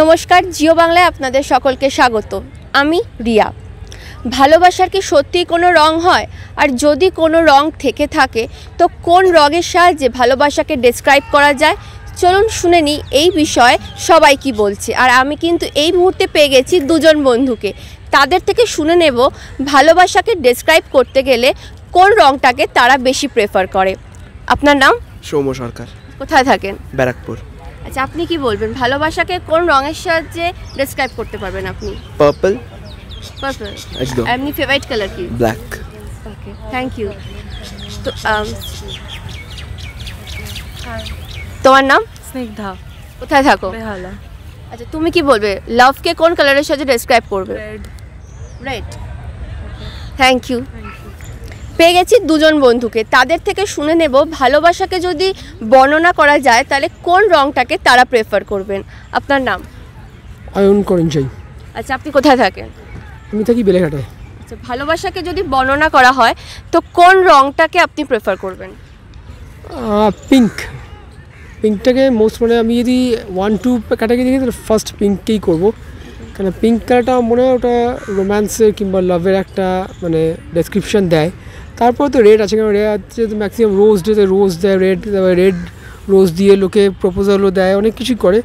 নমস্কার জিও বাংলায় আপনাদের সকলকে স্বাগত আমি রিয়া ভালোবাসার কি সত্যিই কোনো রং হয় আর যদি কোনো রং থেকে থাকে তো কোন রঙের সাহায্যে ভালোবাসাকে ডেসক্রাইব করা যায় চলুন শুনে নিই এই বিষয়ে সবাই কি বলছে আর আমি কিন্তু এই মুহূর্তে পেয়ে গেছি দুজন বন্ধুকে তাদের থেকে শুনে নেব ভালোবাসাকে ডেসক্রাইব করতে গেলে কোন রংটাকে তারা বেশি প্রেফার করে আপনার নাম সৌম্য সরকার কোথায় থাকেন ব্যারাকপুর আচ্ছা আপনি কি বলবেন ভালোবাসাকে কোন রঙের সাহায্যে ডেসক্রাইব করতে পারবেন আপনি পার্পল পার্পল একদম আপনি ফেভারিট কালার কি ব্ল্যাক ওকে থ্যাংক ইউ তো তোমার নাম স্নিগ্ধা কোথায় থাকো বেহালা আচ্ছা তুমি কি বলবে লাভকে কোন কালারের সাহায্যে ডেসক্রাইব করবে রেড রেড থ্যাংক ইউ পেয়ে গেছি দুজন বন্ধুকে তাদের থেকে শুনে নেব ভালোবাসাকে যদি বর্ণনা করা যায় তাহলে কোন রংটাকে তারা প্রেফার করবেন আপনার নাম আয়ন করেন চাই আচ্ছা আপনি কোথায় থাকেন আমি থাকি বেলেঘাটে আচ্ছা ভালোবাসাকে যদি বর্ণনা করা হয় তো কোন রংটাকে আপনি প্রেফার করবেন পিঙ্ক পিঙ্কটাকে মোস্ট মানে আমি যদি ওয়ান টু ক্যাটাগরি দেখি তাহলে ফার্স্ট পিঙ্ককেই করবো কেন পিঙ্ক কালারটা মনে হয় ওটা রোম্যান্সের কিংবা লাভের একটা মানে ডেসক্রিপশন দেয় তারপর তো রেড আছে কারণ রেড আছে ম্যাক্সিমাম রোজ ডে রোজ দেয় রেড রেড রোজ দিয়ে লোকে প্রপোজালও দেয় অনেক কিছুই করে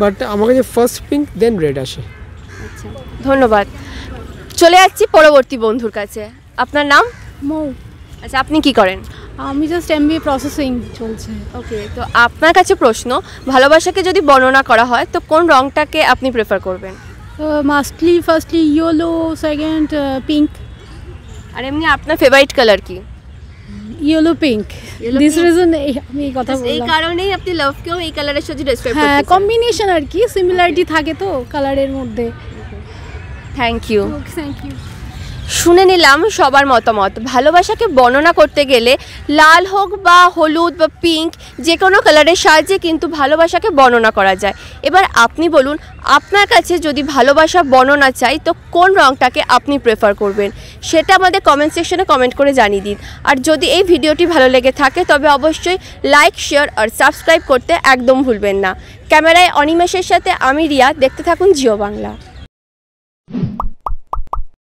বাট আমার কাছে ফার্স্ট পিঙ্ক দেন রেড আসে আচ্ছা, ধন্যবাদ চলে যাচ্ছি পরবর্তী বন্ধুর কাছে আপনার নাম মৌ আচ্ছা আপনি কি করেন আমি জাস্ট এমবিএ প্রসেসিং চলছে ওকে তো আপনার কাছে প্রশ্ন ভালোবাসাকে যদি বর্ণনা করা হয় তো কোন রংটাকে আপনি প্রেফার করবেন mostly firstly yellow second pink আর এমনি আপনার ফেভারিট কালার কি ইয়েলো পিঙ্ক দিস রিজন আমি এই কথা এই কারণেই আপনি লাভকেও এই কালারের সাথে ডেসক্রাইব করতে হ্যাঁ কম্বিনেশন আর কি সিমিলারিটি থাকে তো কালারের মধ্যে থ্যাংক ইউ থ্যাংক ইউ শুনে নিলাম সবার মতামত ভালোবাসাকে বর্ণনা করতে গেলে লাল হোক বা হলুদ বা পিঙ্ক যে কোনো কালারের সাহায্যে কিন্তু ভালোবাসাকে বর্ণনা করা যায় এবার আপনি বলুন আপনার কাছে যদি ভালোবাসা বর্ণনা চাই তো কোন রঙটাকে আপনি প্রেফার করবেন সেটা আমাদের কমেন্ট সেকশনে কমেন্ট করে জানিয়ে দিন আর যদি এই ভিডিওটি ভালো লেগে থাকে তবে অবশ্যই লাইক শেয়ার আর সাবস্ক্রাইব করতে একদম ভুলবেন না ক্যামেরায় অনিমেষের সাথে আমি রিয়া দেখতে থাকুন জিও বাংলা